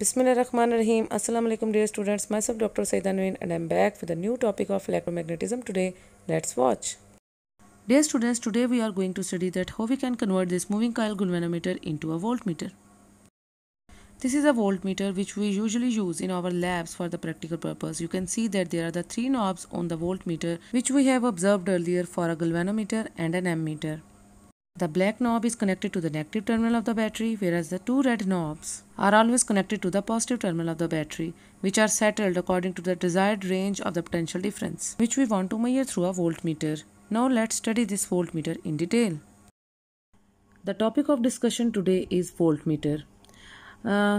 Bismillahirrahmanirrahim. Assalamu alaikum dear students. Myself Dr. Said Anwar and I'm back with a new topic of electromagnetism today. Let's watch. Dear students, today we are going to study that how we can convert this moving coil galvanometer into a voltmeter. This is a voltmeter which we usually use in our labs for the practical purpose. You can see that there are the three knobs on the voltmeter which we have observed earlier for a galvanometer and an ammeter. The black knob is connected to the negative terminal of the battery whereas the two red knobs are always connected to the positive terminal of the battery which are settled according to the desired range of the potential difference which we want to measure through a voltmeter. Now let's study this voltmeter in detail. The topic of discussion today is voltmeter.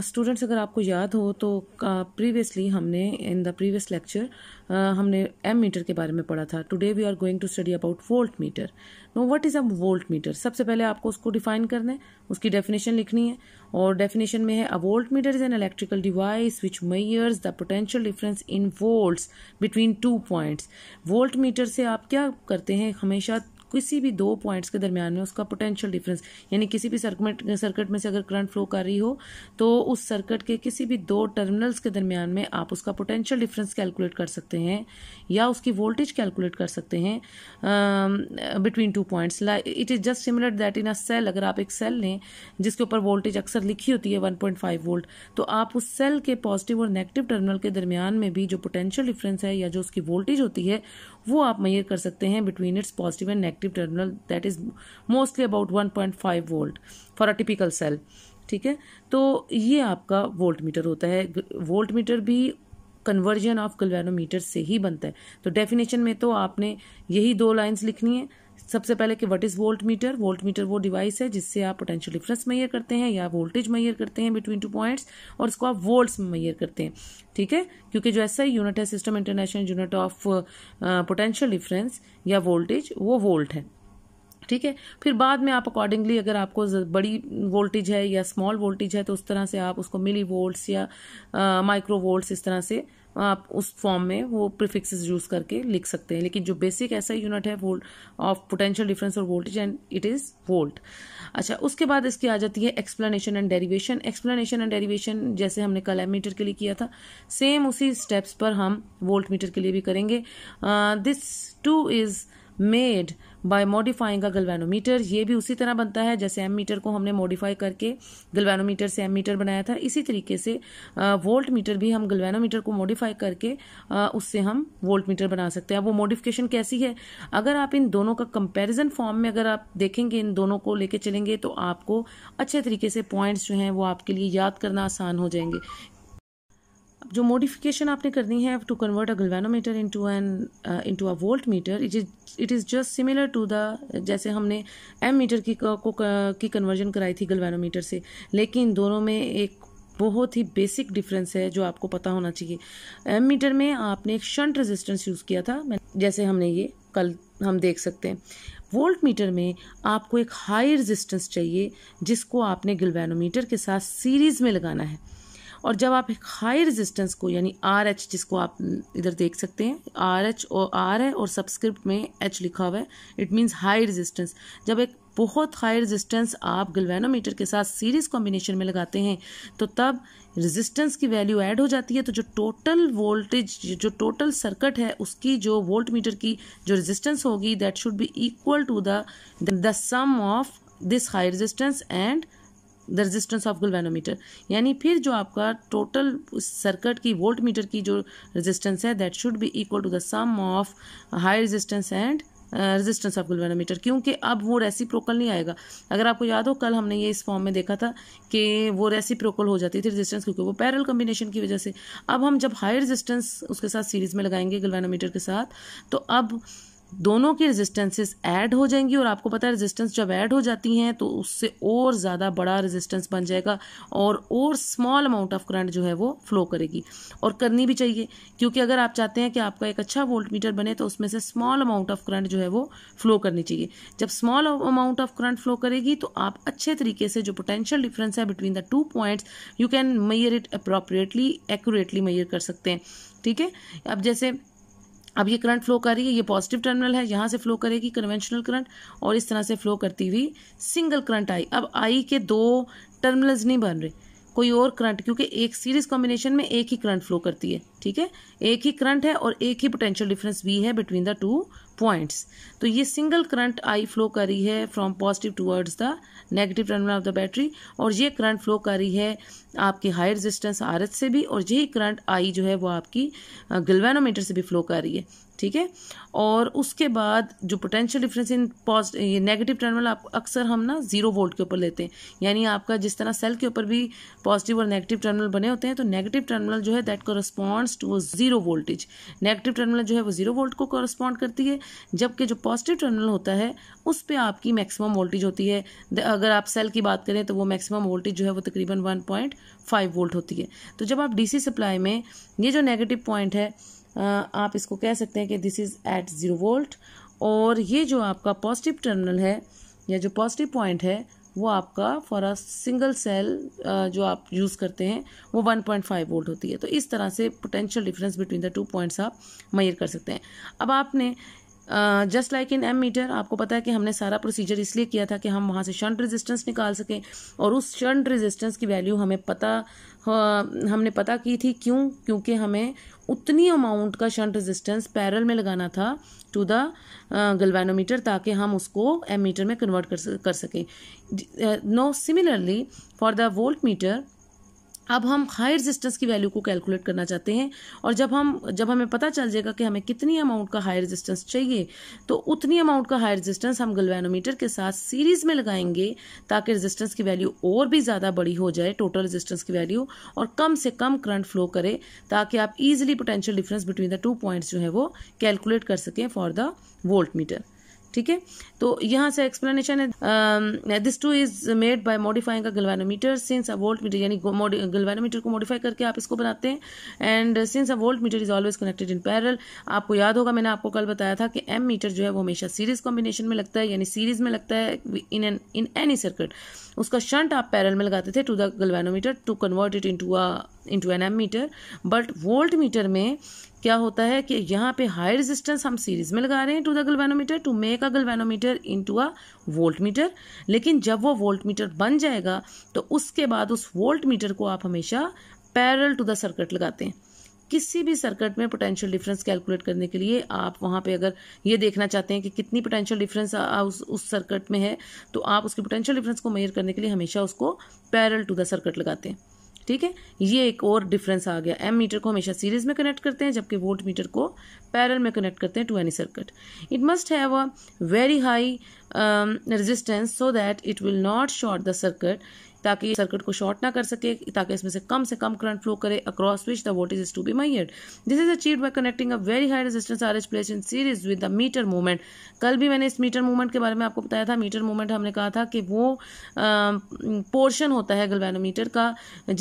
Students uh, अगर आपको याद हो तो previously uh, हमने in the previous lecture हमने ammeter के बारे में पढ़ा था today we are going to study about voltmeter now what is a voltmeter सबसे पहले आपको उसको डिफाइन करना है उसकी डेफिनेशन लिखनी है और डेफिनेशन में है a voltmeter is an electrical device which measures the potential difference in volts between two points voltmeter से आप क्या करते हैं हमेशा किसी भी दो पॉइंट्स के दरमियान में उसका पोटेंशियल डिफरेंस यानी किसी भी सर्कमेट सर्किट में से अगर करंट फ्लो कर रही हो तो उस सर्किट के किसी भी दो टर्मिनल्स के दरमियान में आप उसका पोटेंशियल डिफरेंस कैलकुलेट कर सकते हैं या उसकी वोल्टेज कैलकुलेट कर सकते हैं between two points it is just similar that in a cell अगर आप एक सेल लें जिसके ऊपर वोल्टेज अक्सर लिखी होती है फाइव वोल्ट तो आप उस सेल के पॉजिटिव और नेगेटिव टर्मिनल के दरमियान में भी जो पोटेंशियल डिफरेंस है या जो उसकी वोल्टेज होती है वो आप मैयर कर सकते हैं between its positive and negative that is mostly about one point 1.5 volt for a typical cell ठीक है तो ये आपका वोल्ट मीटर होता है वोल्ट मीटर भी कन्वर्जन ऑफ गलवेनोमीटर से ही बनता है तो डेफिनेशन में तो आपने यही दो लाइन्स लिखनी है सबसे पहले कि what is voltmeter voltmeter वो डिवाइस है जिससे आप पोटेंशियल डिफरेंस मैयर करते हैं या वोल्टेज मैयर करते हैं बिटवीन टू पॉइंट्स और इसको आप वोल्ट्स में मैयर करते हैं ठीक है क्योंकि जो ऐसा यूनिट है system international unit of potential difference या वोल्टेज वो वोल्ट है ठीक है फिर बाद में आप अकॉर्डिंगली अगर आपको बड़ी वोल्टेज है या स्मॉल वोल्टेज है तो उस तरह से आप उसको मिली वोल्ट्स या माइक्रो uh, वोल्ट्स इस तरह से आप उस फॉर्म में वो प्रिफिक्सेस यूज करके लिख सकते हैं लेकिन जो बेसिक ऐसा यूनिट है वोल्ट ऑफ पोटेंशियल डिफरेंस और voltage and it is volt अच्छा उसके बाद इसकी आ जाती है explanation and derivation explanation and derivation जैसे हमने कल मीटर के लिए किया था सेम उसी स्टेप्स पर हम वोल्ट मीटर के लिए भी करेंगे this too is made by modifying a galvanometer ये भी उसी तरह बनता है जैसे एम मीटर को हमने मॉडिफाई करके गलवानोमीटर से एम मीटर बनाया था इसी तरीके से वोल्ट मीटर भी हम गलवेनोमीटर को मॉडिफाई करके उससे हम वोल्ट मीटर बना सकते हैं वो मॉडिफिकेशन कैसी है अगर आप इन दोनों का कंपेरिजन फॉर्म में अगर आप देखेंगे इन दोनों को लेके चलेंगे तो आपको अच्छे तरीके से पॉइंट्स जो हैं वो आपके लिए याद करना आसान हो जाएंगे जो मोडिफिकेशन आपने करनी है to convert a galvanometer into an into a voltmeter it is it is just similar to the जैसे हमने एम मीटर की uh, को uh, की कन्वर्जन कराई थी गल्वेनोमीटर से लेकिन दोनों में एक बहुत ही बेसिक डिफरेंस है जो आपको पता होना चाहिए एम मीटर में आपने एक शंट रेजिस्टेंस यूज़ किया था जैसे हमने ये कल हम देख सकते हैं वोल्ट मीटर में आपको एक हाई रेजिस्टेंस चाहिए जिसको आपने गल्वेनोमीटर के साथ सीरीज़ में लगाना है और जब आप एक हाई रेजिस्टेंस को यानी आर एच जिसको आप इधर देख सकते हैं आर एच और आर है और सब्सक्रिप्ट में एच लिखा हुआ है इट मीन्स हाई रेजिस्टेंस जब एक बहुत हाई रेजिस्टेंस आप गलवेनोमीटर के साथ सीरीज कॉम्बिनेशन में लगाते हैं तो तब रेजिस्टेंस की वैल्यू ऐड हो जाती है तो जो टोटल वोल्टेज जो टोटल सर्किट है उसकी जो वोल्ट मीटर की जो रेजिस्टेंस होगी that should be equal to the the sum of this high resistance and the resistance of galvanometer यानी फिर जो आपका टोटल सर्किट की वोल्ट मीटर की जो रेजिस्टेंस है that should be equal to the sum of high resistance and resistance of galvanometer क्योंकि अब वो रेसिप्रोकल नहीं आएगा अगर आपको याद हो कल हमने ये इस फॉर्म में देखा था कि वो रेसिप्रोकल हो जाती थी रेजिस्टेंस क्योंकि वो पैरल कम्बिनेशन की वजह से अब हम जब हाई रेजिस्टेंस उसके साथ सीरीज में लगाएंगे गुलवेनोमीटर के साथ तो अब दोनों की रेजिस्टेंसेस ऐड हो जाएंगी और आपको पता है रेजिस्टेंस जब ऐड हो जाती हैं तो उससे और ज़्यादा बड़ा रेजिस्टेंस बन जाएगा और और स्मॉल अमाउंट ऑफ करंट जो है वो फ्लो करेगी और करनी भी चाहिए क्योंकि अगर आप चाहते हैं कि आपका एक अच्छा वोल्ट मीटर बने तो उसमें से स्मॉल अमाउंट ऑफ करंट जो है वो फ्लो करनी चाहिए जब small amount of current flow करेगी तो आप अच्छे तरीके से जो पोटेंशियल डिफरेंस है between the two points you can measure it appropriately accurately measure कर सकते हैं ठीक है अब जैसे अब ये करंट फ्लो कर रही है ये पॉजिटिव टर्मिनल है यहाँ से फ्लो करेगी कन्वेंशनल करंट और इस तरह से फ्लो करती हुई सिंगल करंट आई अब आई के दो टर्मिनल्स नहीं बन रहे कोई और करंट क्योंकि एक सीरीज कॉम्बिनेशन में एक ही करंट फ्लो करती है ठीक है एक ही करंट है और एक ही पोटेंशियल डिफरेंस भी है बिटवीन द टू पॉइंट्स तो ये सिंगल करंट आई फ्लो कर रही है from positive towards the negative terminal of the battery और ये करंट फ्लो कर रही है आपकी हाई रेजिस्टेंस आर से भी और यही करंट आई जो है वो आपकी गल्वेनोमीटर से भी फ्लो कर रही है ठीक है और उसके बाद जो पोटेंशियल डिफरेंस इन पॉजिटिव ये नेगेटिव टर्मिनल आप अक्सर हम ना जीरो वोल्ट के ऊपर लेते हैं यानी आपका जिस तरह सेल के ऊपर भी पॉजिटिव और नेगेटिव टर्मिनल बने होते हैं तो नेगेटिव टर्मिनल जो है दैट कोरस्पॉन्ड्स टू वो जीरो वोल्टेज नेगेटिव टर्मिनल जो है वो जीरो वोल्ट को कॉरस्पॉन्ड करती है जबकि जो पॉजिटिव टर्मिनल होता है उस पर आपकी मैक्सिमम वोल्टेज होती है अगर आप सेल की बात करें तो वो मैक्सिमम वोल्टेज जो है वो तकरीबन वन पॉइंट फाइव वोल्ट होती है तो जब आप डीसी सप्लाई में ये जो नेगेटिव पॉइंट है आप इसको कह सकते हैं कि this is at zero volt और ये जो आपका पॉजिटिव टर्मिनल है या जो पॉजिटिव पॉइंट है वो आपका फॉर अ सिंगल सेल जो आप यूज़ करते हैं वो 1.5 वोल्ट होती है तो इस तरह से potential difference between the two points आप मैयर कर सकते हैं अब आपने just like in ammeter आपको पता है कि हमने सारा प्रोसीजर इसलिए किया था कि हम वहाँ से शंट रेजिस्टेंस निकाल सकें और उस शंट रेजिस्टेंस की वैल्यू हमें पता हमने पता की थी क्यों क्योंकि हमें उतनी अमाउंट का शंट रेजिस्टेंस पैरल में लगाना था टू द गलवानोमीटर ताकि हम उसको एम मीटर में कन्वर्ट कर सकें now similarly for the voltmeter अब हम हायर रेजिस्टेंस की वैल्यू को कैलकुलेट करना चाहते हैं और जब हम जब हमें पता चल जाएगा कि हमें कितनी अमाउंट का हायर रेजिस्टेंस चाहिए तो उतनी अमाउंट का हायर रेजिस्टेंस हम गलवेनोमीटर के साथ सीरीज में लगाएंगे ताकि रेजिस्टेंस की वैल्यू और भी ज़्यादा बड़ी हो जाए टोटल रेजिस्टेंस की वैल्यू और कम से कम करंट फ्लो करे ताकि आप easily potential difference between the two points जो है वो कैलकुलेट कर सकें फॉर द वोल्ट मीटर ठीक है तो यहाँ से एक्सप्लेनेशन है this too is made by modifying a galvanometer since a voltmeter यानी गलवानोमीटर को मॉडिफाई करके आप इसको बनाते हैं and since a voltmeter is always connected in parallel आपको याद होगा मैंने आपको कल बताया था कि एम मीटर जो है वो हमेशा सीरीज कॉम्बिनेशन में लगता है यानी सीरीज में लगता है in an in any circuit उसका शंट आप पैरल में लगाते थे to the galvanometer to convert it into a into an ammeter but voltmeter में क्या होता है कि यहाँ पे हाई रेजिस्टेंस हम सीरीज में लगा रहे हैं to the galvanometer to make a galvanometer into a voltmeter लेकिन जब वो वोल्ट मीटर बन जाएगा तो उसके बाद उस वोल्ट मीटर को आप हमेशा पैरल टू द सर्किट लगाते हैं किसी भी सर्किट में पोटेंशियल डिफरेंस कैलकुलेट करने के लिए आप वहाँ पे अगर ये देखना चाहते हैं कि कितनी पोटेंशियल डिफरेंस उस उस सर्किट में है तो आप उसकी पोटेंशियल डिफरेंस को मेयर करने के लिए हमेशा उसको पैरल टू द सर्किट लगाते हैं ठीक है ये एक और डिफरेंस आ गया एम मीटर को हमेशा सीरीज में कनेक्ट करते हैं जबकि वोल्ट मीटर को पैरल में कनेक्ट करते हैं to any circuit it must have a very high resistance so that it will not short the circuit ताकि सर्किट को शॉर्ट ना कर सके ताकि इसमें से कम से कम करंट फ्लो करे across which the voltage is to be measured this is achieve by connecting a very high resistance R H place in series with the meter movement कल भी मैंने इस मीटर मूवमेंट के बारे में आपको बताया था मीटर मूवमेंट हमने कहा था कि वो पोर्शन होता है गलवेनोमीटर का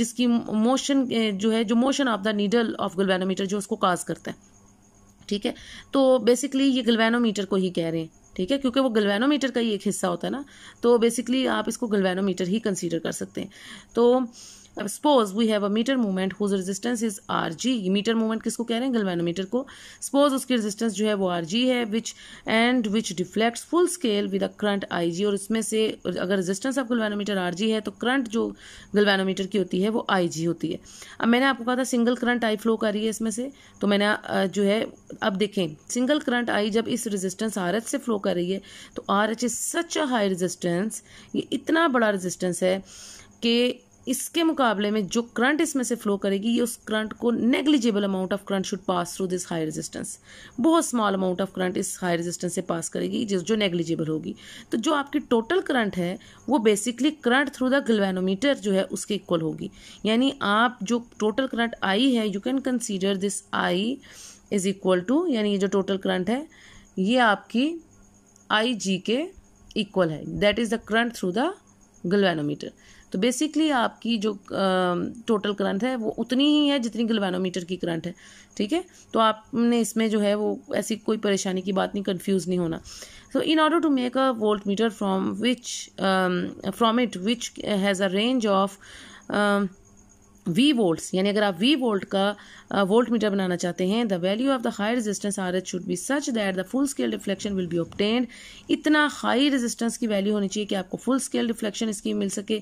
जिसकी मोशन जो है जो motion of the needle of galvanometer जो उसको काज करता है ठीक है तो बेसिकली ये गलवेनोमीटर को ही कह रहे हैं ठीक है क्योंकि वो गलवेनोमीटर का ही एक हिस्सा होता है ना तो बेसिकली आप इसको गलवेनोमीटर ही कंसीडर कर सकते हैं तो अब suppose we have a meter movement whose resistance is R G meter movement किसको कह रहे हैं गलवेनोमीटर को सपोज उसकी रेजिस्टेंस जो है वो आर जी है which and which deflects full scale with a current I G और इसमें से अगर resistance of galvanometer R G है तो करंट जो गलवेनोमीटर की होती है वो आई जी होती है अब मैंने आपको कहा था सिंगल करंट आई फ्लो कर रही है इसमें से तो मैंने जो है अब देखें सिंगल करंट आई जब इस रेजिस्टेंस आर एच से फ्लो कर रही है तो R H is such a high resistance ये इतना बड़ा रेजिस्टेंस है कि इसके मुकाबले में जो करंट इसमें से फ्लो करेगी ये उस करंट को negligible amount of current should pass through this high resistance बहुत स्मॉल अमाउंट ऑफ करंट इस हाई रेजिस्टेंस से पास करेगी जिस जो नेग्लिजिबल होगी तो जो आपकी टोटल करंट है वो basically current through the galvanometer जो है उसके इक्वल होगी यानी आप जो टोटल करंट आई है you can consider this I is equal to यानी ये जो टोटल करंट है ये आपकी आई जी के इक्वल है that is the current through the galvanometer तो बेसिकली आपकी जो टोटल करंट है वो उतनी ही है जितनी गलवानोमीटर की करंट है ठीक है तो आपने इसमें जो है वो ऐसी कोई परेशानी की बात नहीं कन्फ्यूज़ नहीं होना so in order to make a voltmeter from which from it which has a range of V volts यानी अगर आप वी वोल्ट का वोल्ट मीटर बनाना चाहते हैं the value of the high resistance R H should be such that the full scale reflection will be obtained इतना high resistance की value होनी चाहिए कि आपको फुल स्केल रिफ्लेक्शन इसकी मिल सके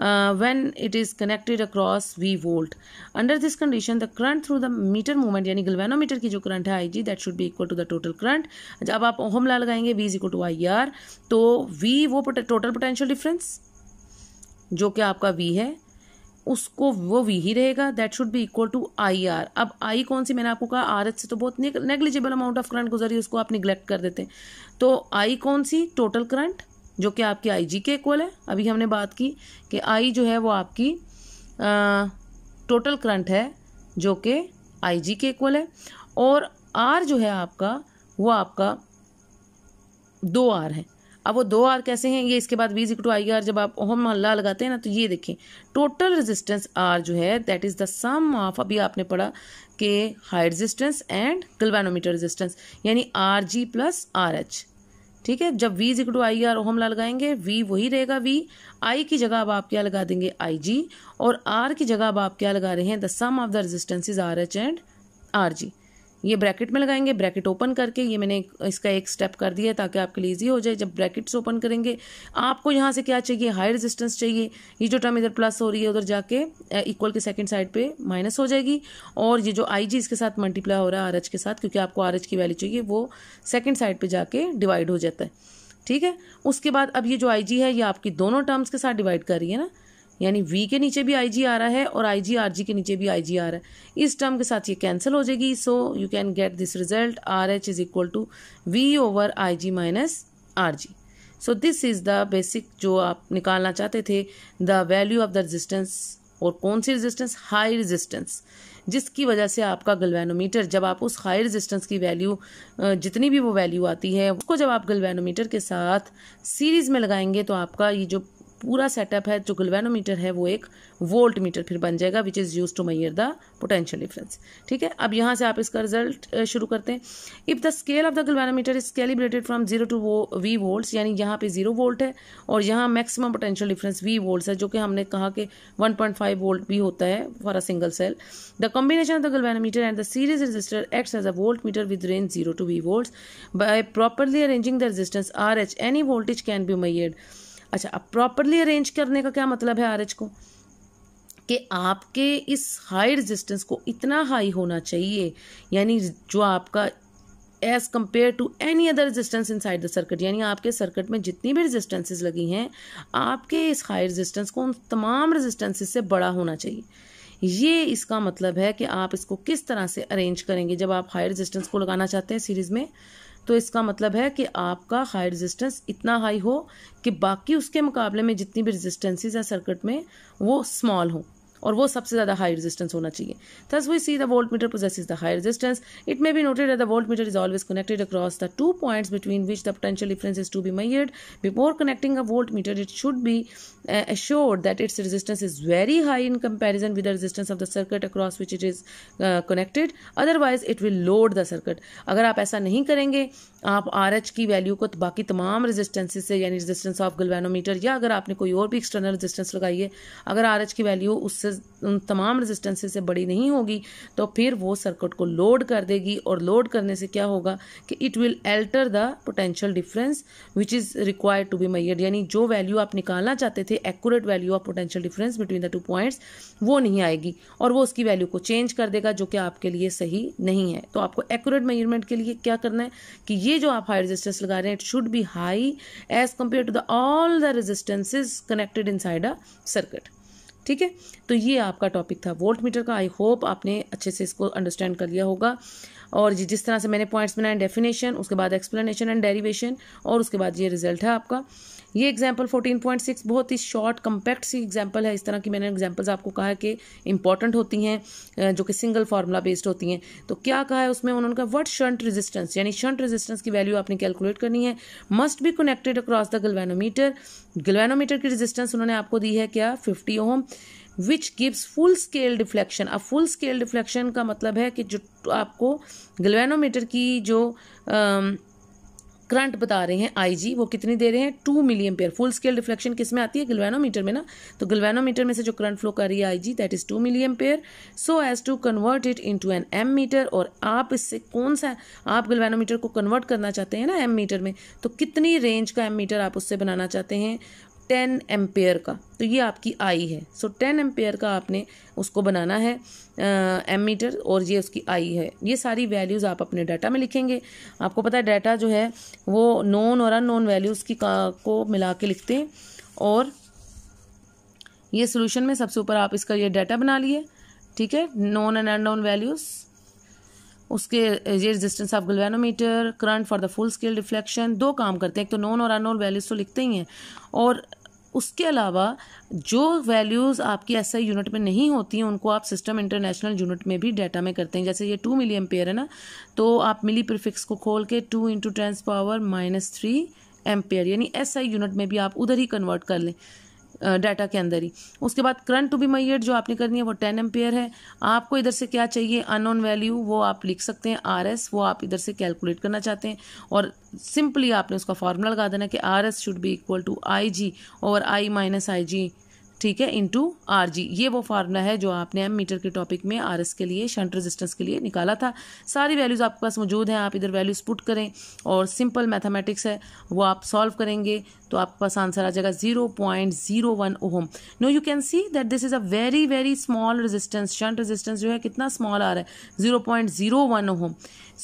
when it is connected across V volt under this condition the current through the meter movement यानी गलवेनोमीटर की जो करंट है आई जी दैट शुड भी equal to the total current जब आप होमला लगाएंगे V is equal to I R तो V वो टोटल पोटेंशियल डिफरेंस जो कि आपका वी है उसको वो वी ही रहेगा that should be equal to I R अब आई कौन सी मैंने आपको कहा आर एच से तो बहुत नेग्लिजिबल अमाउंट ऑफ करंट गुजरी उसको आप निग्लेक्ट कर देते हैं तो आई कौन सी टोटल करंट जो कि आपकी आई जी के इक्वल है अभी हमने बात की कि आई जो है वो आपकी टोटल करंट है जो कि आई जी के इक्वल है और आर जो है आपका वो आपका दो आर है अब वो दो आर कैसे हैं ये इसके बाद जिक टू आई आर जब आप ओहम हल्ला लगाते हैं ना तो ये देखें टोटल रेजिस्टेंस आर जो है that is the sum of अभी आपने पढ़ा के high resistance and galvanometer resistance यानी R G plus R H ठीक है जब V to I R ohm law लगाएंगे वी वही रहेगा वी आई की जगह अब आप क्या लगा देंगे आई जी और आर की जगह अब आप क्या लगा रहे हैं the sum of the resistance is R H and R G ये ब्रैकेट में लगाएंगे ब्रैकेट ओपन करके ये मैंने इसका एक स्टेप कर दिया है ताकि आपके लिए ईजी हो जाए जब ब्रैकेट्स ओपन करेंगे आपको यहाँ से क्या चाहिए हाई रेजिस्टेंस चाहिए ये जो टर्म इधर प्लस हो रही है उधर जाके इक्वल के सेकंड साइड पे माइनस हो जाएगी और ये जो आई जी इसके साथ मल्टीप्लाई हो रहा है आर के साथ क्योंकि आपको आर की वैल्यू चाहिए वो सेकेंड साइड पर जाके डिवाइड हो जाता है ठीक है उसके बाद अब ये जो आई जी है ये आपकी दोनों टर्म्स के साथ डिवाइड कर रही है ना यानी वी के नीचे भी आई आ रहा है और आई जी आर जी के नीचे भी आई आ रहा है इस टर्म के साथ ये कैंसिल हो जाएगी so you can get this result R H is equal to V over I G minus R G so this is the basic जो आप निकालना चाहते थे the value of the resistance और कौन सी रेजिस्टेंस हाई रजिस्टेंस जिसकी वजह से आपका गलवेनोमीटर जब आप उस हाई रेजिस्टेंस की वैल्यू जितनी भी वो वैल्यू आती है उसको जब आप गलवेनोमीटर के साथ सीरीज़ में लगाएंगे तो आपका ये जो पूरा सेटअप है जो गलवेनोमीटर है वो एक वोल्ट मीटर फिर बन जाएगा which is use to measure the potential difference ठीक है अब यहाँ से आप इसका रिजल्ट शुरू करते हैं if the scale of the galvanometer is calibrated from zero to वो वी वोल्ट यानी यहाँ पे जीरो वोल्ट है और यहाँ maximum potential difference V volt है जो कि हमने कहा कि फाइव वोल्ट भी होता है for a single cell the combination of the galvanometer and the series resistor act as a voltmeter with range zero to V volt by properly arranging the resistance R H any voltage can be measured अच्छा अब properly arrange करने का क्या मतलब है are को कि आपके इस हाई रेजिस्टेंस को इतना हाई होना चाहिए यानी जो आपका as compare to any other resistance inside the circuit यानी आपके सर्किट में जितनी भी रेजिस्टेंसेज लगी हैं आपके इस हाई रेजिस्टेंस को उन तमाम रेजिस्टेंसेज से बड़ा होना चाहिए ये इसका मतलब है कि आप इसको किस तरह से अरेंज करेंगे जब आप हाई रेजिस्टेंस को लगाना चाहते हैं सीरीज़ में तो इसका मतलब है कि आपका हाई रेजिस्टेंस इतना हाई हो कि बाकी उसके मुकाबले में जितनी भी रेजिस्टेंसेस है सर्किट में वो स्मॉल हों और वो सबसे ज़्यादा हाई रेजिस्टेंस होना चाहिए thus we see the voltmeter is the high resistance it may be noted the voltmeter is always connected across the two points between which the potential difference is to be measured before connecting a voltmeter it should be assured that its resistance is very high in comparison with the resistance of the circuit across which it is connected otherwise it will load the circuit अगर आप ऐसा नहीं करेंगे आप R H की value को तो बाकी तमाम रेजिस्टेंसेस से यानी रेजिस्टेंस ऑफ गलवेनोमीटर या अगर आपने कोई और भी एक्सटर्नल रेजिस्टेंस लगाई है अगर आर एच की वैल्यू उससे उन तमाम रेजिस्टेंसेस से बड़ी नहीं होगी तो फिर वो सर्किट को लोड कर देगी और लोड करने से क्या होगा कि it will alter the potential difference which is required to be measure यानी जो वैल्यू आप निकालना चाहते थे accurate value of potential difference between the two points वो नहीं आएगी और वो उसकी वैल्यू को चेंज कर देगा जो कि आपके लिए सही नहीं है तो आपको एक्यूरेट मेजरमेंट के लिए क्या करना है कि ये जो आप हाई रेजिस्टेंस लगा रहे हैं it should be high as compare to the all the resistances connected inside a circuit ठीक है तो ये आपका टॉपिक था वोल्ट मीटर का आई होप आपने अच्छे से इसको अंडरस्टैंड कर लिया होगा और जिस तरह से मैंने पॉइंट्स बनाए डेफिनेशन उसके बाद एक्सप्लेनेशन एंड डेरिवेशन और उसके बाद ये रिजल्ट है आपका ये एग्जाम्पल 14.6 बहुत ही शॉर्ट कम्पैक्ट सी एग्जाम्पल है इस तरह की मैंने एग्जाम्पल्स आपको कहा है कि इंपॉर्टेंट होती हैं जो कि सिंगल फार्मूला बेस्ड होती हैं तो क्या कहा है उसमें उन्होंने कहा वट शंट रेजिस्टेंस यानी शंट रेजिस्टेंस की वैल्यू आपने कैलकुलेट करनी है must be connected across the galvanometer galvanometer की रेजिस्टेंस उन्होंने आपको दी है क्या fifty ohm which gives full scale deflection अब फुल स्केल डिफ्लेक्शन का मतलब है कि जो आपको गलवेनोमीटर की जो करंट बता रहे हैं आईजी वो कितनी दे रहे हैं two milliampere full scale deflection किस में आती है गलवानोमीटर में ना तो गलवानोमीटर में से जो करंट फ्लो कर रही है IG that is two milliampere so as to convert it into an ammeter और आप इससे कौन सा आप गलवानोमीटर को कन्वर्ट करना चाहते हैं ना एम मीटर में तो कितनी रेंज का एम मीटर आप उससे बनाना चाहते हैं टेन एम्पेयर का तो ये आपकी आई है सो टेन एम्पेयर का आपने उसको बनाना है एम मीटर और ये उसकी आई है ये सारी वैल्यूज़ आप अपने डाटा में लिखेंगे आपको पता है डाटा जो है वो नॉन और नॉन वैल्यूज़ की का, को मिला के लिखते हैं और ये सोल्यूशन में सबसे ऊपर आप इसका ये डाटा बना लिए ठीक है नॉन एंड अन वैल्यूज़ उसके ये resistance of galvanometer current for the full scale reflection दो काम करते हैं एक तो नॉन और अनोन वैल्यूज़ तो लिखते ही हैं और उसके अलावा जो वैल्यूज़ आपकी एस आई यूनिट में नहीं होती हैं उनको आप सिस्टम इंटरनेशनल यूनिट में भी डाटा में करते हैं जैसे ये टू मिली एम्पेयर है ना तो आप मिली प्रिफिक्स को खोल के two into ten's power minus three ampere यानी एस आई यूनिट में भी आप उधर ही कन्वर्ट कर लें डाटा के अंदर ही उसके बाद करंट टू बी मैयर जो आपने करनी है वो टेन एम्पेयर है आपको इधर से क्या चाहिए अननोन वैल्यू वो आप लिख सकते हैं आर एस वो आप इधर से कैलकुलेट करना चाहते हैं और सिंपली आपने उसका फॉर्मूला लगा देना कि R S should be equal to I G और आई माइनस आई जी ठीक है टू आर जी ये वो फार्मूला है जो आपने एम मीटर के टॉपिक में आर एस के लिए शंट रेजिस्टेंस के लिए निकाला था सारी वैल्यूज़ आपके पास मौजूद हैं आप इधर वैल्यूज़ पुट करें और सिंपल मैथमेटिक्स है वो आप सॉल्व करेंगे तो आपके पास आंसर आ जाएगा zero point zero one ohm no you can see that this is a very very small resistance shunt resistance जो है कितना स्मॉल आ रहा है zero point zero one ohm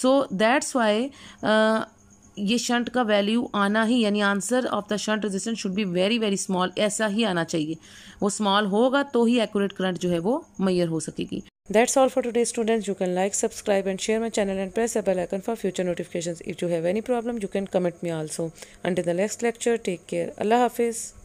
so that's why ये शंट का वैल्यू आना ही यानी answer of the shunt resistance should be very very small ऐसा ही आना चाहिए वो स्मॉल होगा तो ही एक्यूरेट करंट जो है वो मैयर हो सकेगी that's all for today students you can like subscribe and share my channel and press bell icon for future notification if you have any problem you can comment me also under the next lecture take care अल्लाह हाफिज़